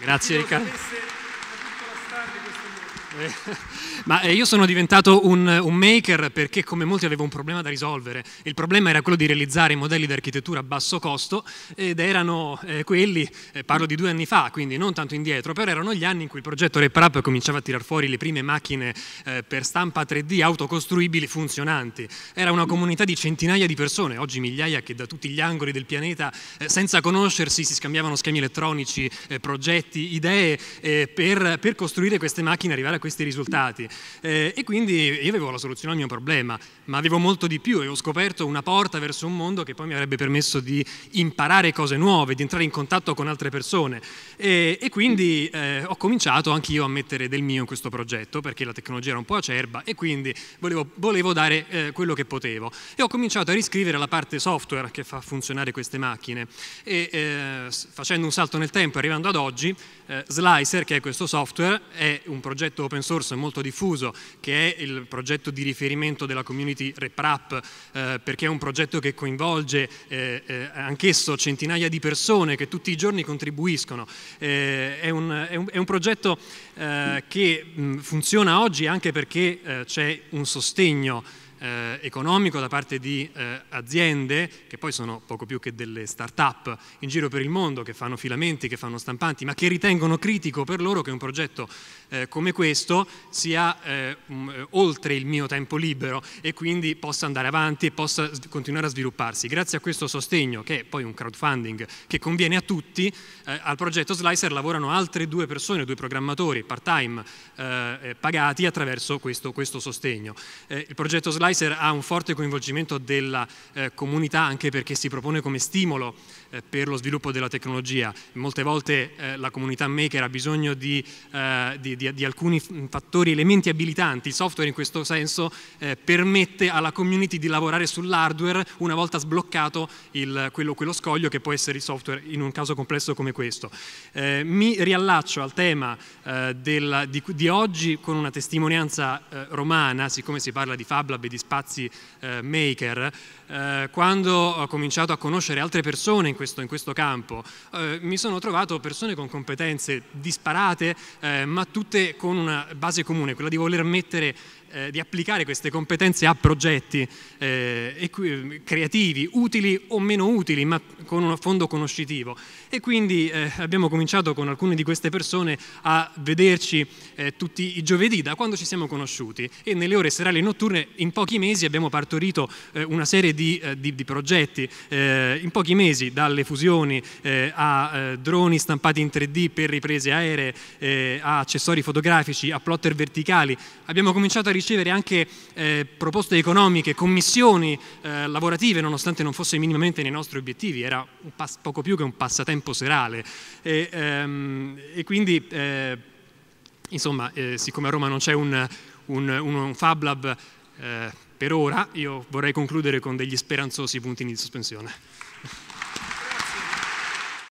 Grazie Riccardo. Ma eh, io sono diventato un, un, maker perché come molti avevo un problema da risolvere. Il problema era quello di realizzare modelli di architettura a basso costo ed erano eh, quelli, eh, parlo di due anni fa, quindi non tanto indietro, però erano gli anni in cui il progetto RepRap cominciava a tirar fuori le prime macchine eh, per stampa 3D autocostruibili funzionanti. Era una comunità di centinaia di persone, oggi migliaia che da tutti gli angoli del pianeta, eh, senza conoscersi, si scambiavano schemi elettronici, eh, progetti, idee per, per costruire queste macchine e arrivare a questi questi risultati. Eh, e quindi io avevo la soluzione al mio problema, ma avevo molto di più, avevo scoperto una porta verso un mondo che poi mi avrebbe permesso di imparare cose nuove, di entrare in contatto con altre persone. E, e quindi eh, ho cominciato anch'io a mettere del mio in questo progetto, perché la tecnologia era un po' acerba e quindi volevo, volevo dare eh, quello che potevo. E ho cominciato a riscrivere la parte software che fa funzionare queste macchine. E eh, facendo un salto nel tempo, e arrivando ad oggi, eh, Slicer, che è questo software, è un progetto open source molto diffuso, che è il progetto di riferimento della community RepRap, eh, perché è un progetto che coinvolge eh, eh, anch'esso centinaia di persone che tutti i giorni contribuiscono. Eh, è un, è, un, è, un, progetto eh, che mh, funziona oggi anche perché eh, c'è un sostegno eh, economico da parte di eh, aziende che poi sono poco più che delle start-up in giro per il mondo che fanno filamenti, che fanno stampanti, ma che ritengono critico per loro che un progetto eh, come questo sia mh, eh, eh, oltre il mio tempo libero e quindi possa andare avanti e possa continuare a svilupparsi. Grazie a questo sostegno, che è poi un crowdfunding che conviene a tutti, eh, al progetto Slicer lavorano altre due persone, due programmatori part-time pagati attraverso questo, questo sostegno. il progetto Slicer Pfizer ha un forte coinvolgimento della eh, comunità anche perché si propone come stimolo eh, per lo sviluppo della tecnologia. Molte volte eh, la comunità maker ha bisogno di, eh, di, di, di, alcuni fattori, elementi abilitanti. Il software in questo senso eh, permette alla community di lavorare sull'hardware una volta sbloccato il, quello, quello, scoglio che può essere il software in un caso complesso come questo. Eh, mi riallaccio al tema del, di, oggi con una testimonianza romana, siccome si parla di Fab Lab e di degli spazi eh, maker, eh, quando ho cominciato a conoscere altre persone in questo, in questo campo, eh, mi sono trovato persone con competenze disparate, eh, ma tutte con una base comune, quella di voler mettere eh, di applicare queste competenze a progetti eh, creativi, utili o meno utili, ma con un fondo conoscitivo. E quindi eh, abbiamo cominciato con alcune di queste persone a vederci eh, tutti i giovedì, da quando ci siamo conosciuti. E nelle ore serali e notturne, in pochi mesi, abbiamo partorito eh, una serie di, eh, di, di progetti, in pochi mesi, dalle fusioni a droni stampati in 3D per riprese aeree, a accessori fotografici, a plotter verticali. Abbiamo cominciato a ricevere anche eh, proposte economiche, commissioni eh, lavorative, nonostante non fosse minimamente nei nostri obiettivi, era pass- poco più che un passatempo serale. E, ehm, e quindi, eh, insomma, eh, siccome a Roma non c'è un, un, un, un Fab Lab eh, per ora, io vorrei concludere con degli speranzosi puntini di sospensione.